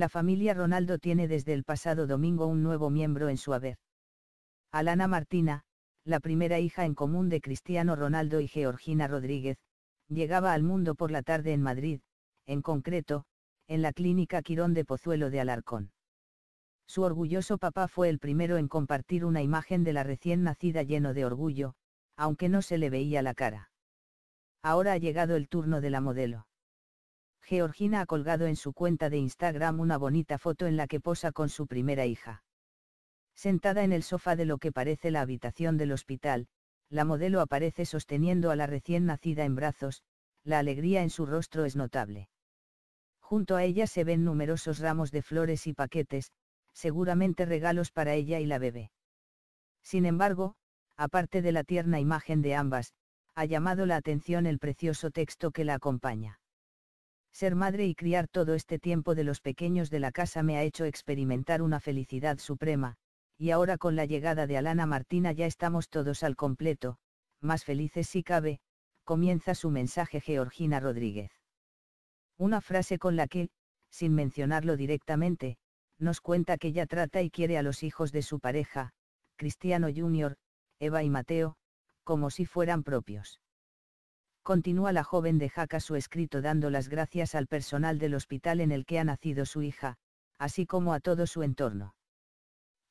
la familia Ronaldo tiene desde el pasado domingo un nuevo miembro en su haber. Alana Martina, la primera hija en común de Cristiano Ronaldo y Georgina Rodríguez, llegaba al mundo por la tarde en Madrid, en concreto, en la clínica Quirón de Pozuelo de Alarcón. Su orgulloso papá fue el primero en compartir una imagen de la recién nacida lleno de orgullo, aunque no se le veía la cara. Ahora ha llegado el turno de la modelo. Georgina ha colgado en su cuenta de Instagram una bonita foto en la que posa con su primera hija. Sentada en el sofá de lo que parece la habitación del hospital, la modelo aparece sosteniendo a la recién nacida en brazos, la alegría en su rostro es notable. Junto a ella se ven numerosos ramos de flores y paquetes, seguramente regalos para ella y la bebé. Sin embargo, aparte de la tierna imagen de ambas, ha llamado la atención el precioso texto que la acompaña. Ser madre y criar todo este tiempo de los pequeños de la casa me ha hecho experimentar una felicidad suprema, y ahora con la llegada de Alana Martina ya estamos todos al completo, más felices si cabe, comienza su mensaje Georgina Rodríguez. Una frase con la que, sin mencionarlo directamente, nos cuenta que ya trata y quiere a los hijos de su pareja, Cristiano Jr., Eva y Mateo, como si fueran propios. Continúa la joven de Jaca su escrito dando las gracias al personal del hospital en el que ha nacido su hija, así como a todo su entorno.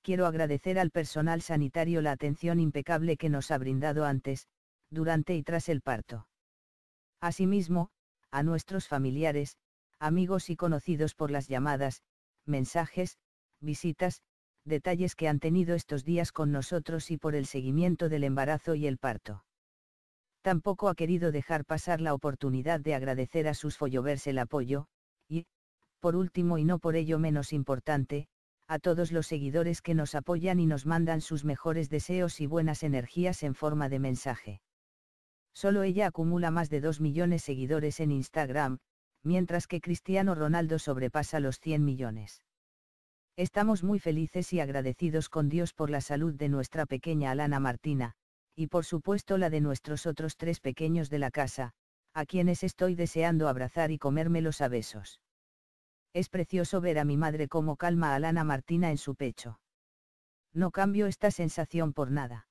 Quiero agradecer al personal sanitario la atención impecable que nos ha brindado antes, durante y tras el parto. Asimismo, a nuestros familiares, amigos y conocidos por las llamadas, mensajes, visitas, detalles que han tenido estos días con nosotros y por el seguimiento del embarazo y el parto tampoco ha querido dejar pasar la oportunidad de agradecer a sus follovers el apoyo, y, por último y no por ello menos importante, a todos los seguidores que nos apoyan y nos mandan sus mejores deseos y buenas energías en forma de mensaje. Solo ella acumula más de 2 millones de seguidores en Instagram, mientras que Cristiano Ronaldo sobrepasa los 100 millones. Estamos muy felices y agradecidos con Dios por la salud de nuestra pequeña Alana Martina, y por supuesto la de nuestros otros tres pequeños de la casa, a quienes estoy deseando abrazar y comérmelos a besos. Es precioso ver a mi madre como calma a Lana Martina en su pecho. No cambio esta sensación por nada.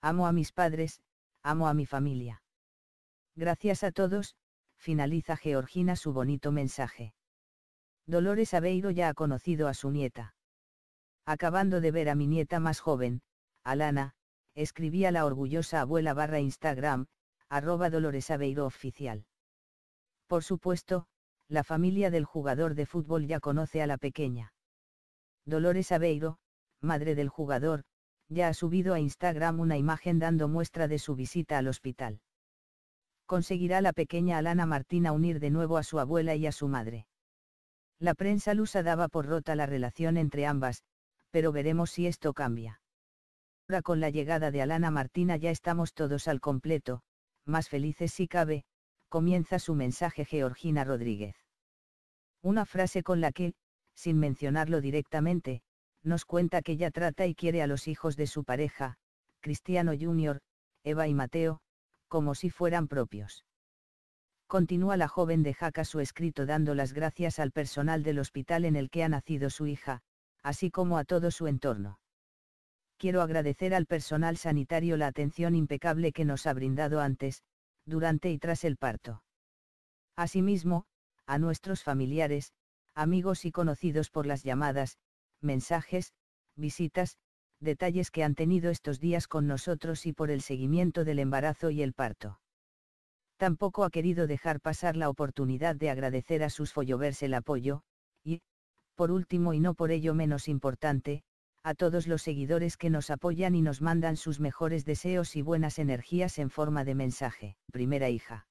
Amo a mis padres, amo a mi familia. Gracias a todos, finaliza Georgina su bonito mensaje. Dolores Aveiro ya ha conocido a su nieta. Acabando de ver a mi nieta más joven, Alana, escribía la orgullosa abuela barra Instagram, arroba Dolores Aveiro oficial. Por supuesto, la familia del jugador de fútbol ya conoce a la pequeña. Dolores Aveiro, madre del jugador, ya ha subido a Instagram una imagen dando muestra de su visita al hospital. Conseguirá la pequeña Alana Martina unir de nuevo a su abuela y a su madre. La prensa lusa daba por rota la relación entre ambas, pero veremos si esto cambia con la llegada de Alana Martina ya estamos todos al completo, más felices si cabe, comienza su mensaje Georgina Rodríguez. Una frase con la que, sin mencionarlo directamente, nos cuenta que ya trata y quiere a los hijos de su pareja, Cristiano Jr., Eva y Mateo, como si fueran propios. Continúa la joven de Jaca su escrito dando las gracias al personal del hospital en el que ha nacido su hija, así como a todo su entorno quiero agradecer al personal sanitario la atención impecable que nos ha brindado antes, durante y tras el parto. Asimismo, a nuestros familiares, amigos y conocidos por las llamadas, mensajes, visitas, detalles que han tenido estos días con nosotros y por el seguimiento del embarazo y el parto. Tampoco ha querido dejar pasar la oportunidad de agradecer a sus follovers el apoyo, y, por último y no por ello menos importante, a todos los seguidores que nos apoyan y nos mandan sus mejores deseos y buenas energías en forma de mensaje. Primera hija.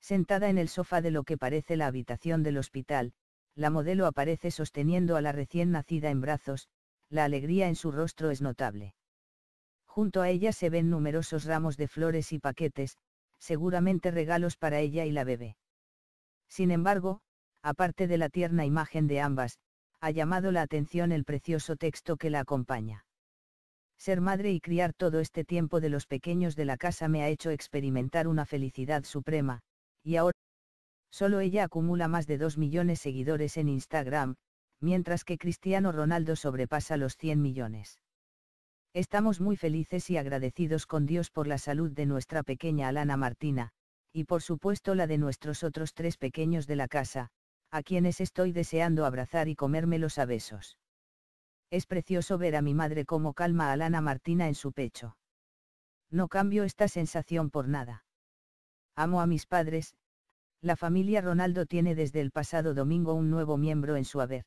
Sentada en el sofá de lo que parece la habitación del hospital, la modelo aparece sosteniendo a la recién nacida en brazos, la alegría en su rostro es notable. Junto a ella se ven numerosos ramos de flores y paquetes, seguramente regalos para ella y la bebé. Sin embargo, aparte de la tierna imagen de ambas, ha llamado la atención el precioso texto que la acompaña. Ser madre y criar todo este tiempo de los pequeños de la casa me ha hecho experimentar una felicidad suprema, y ahora solo ella acumula más de 2 millones de seguidores en Instagram, mientras que Cristiano Ronaldo sobrepasa los 100 millones. Estamos muy felices y agradecidos con Dios por la salud de nuestra pequeña Alana Martina, y por supuesto la de nuestros otros tres pequeños de la casa, a quienes estoy deseando abrazar y comérmelos a besos. Es precioso ver a mi madre como calma a Alana Martina en su pecho. No cambio esta sensación por nada. Amo a mis padres, la familia Ronaldo tiene desde el pasado domingo un nuevo miembro en su haber.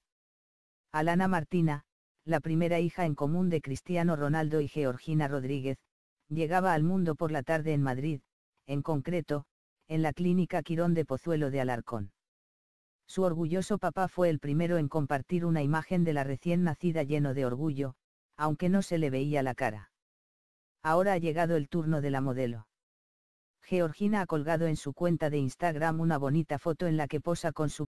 Alana Martina, la primera hija en común de Cristiano Ronaldo y Georgina Rodríguez, llegaba al mundo por la tarde en Madrid, en concreto, en la clínica Quirón de Pozuelo de Alarcón. Su orgulloso papá fue el primero en compartir una imagen de la recién nacida lleno de orgullo, aunque no se le veía la cara. Ahora ha llegado el turno de la modelo. Georgina ha colgado en su cuenta de Instagram una bonita foto en la que posa con su